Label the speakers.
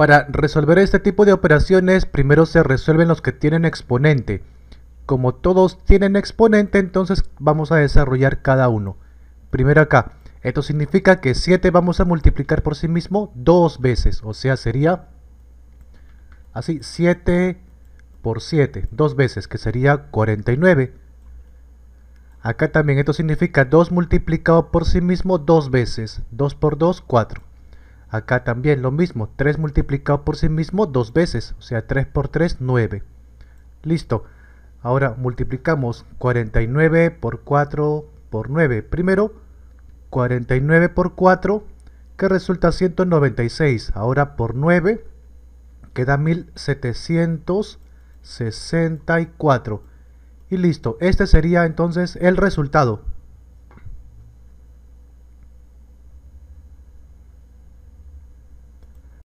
Speaker 1: Para resolver este tipo de operaciones, primero se resuelven los que tienen exponente. Como todos tienen exponente, entonces vamos a desarrollar cada uno. Primero acá, esto significa que 7 vamos a multiplicar por sí mismo dos veces, o sea sería así 7 por 7, dos veces, que sería 49. Acá también esto significa 2 multiplicado por sí mismo dos veces, 2 por 2, 4. Acá también lo mismo, 3 multiplicado por sí mismo dos veces, o sea 3 por 3, 9. Listo. Ahora multiplicamos 49 por 4 por 9. Primero, 49 por 4, que resulta 196. Ahora por 9, queda 1764. Y listo, este sería entonces el resultado.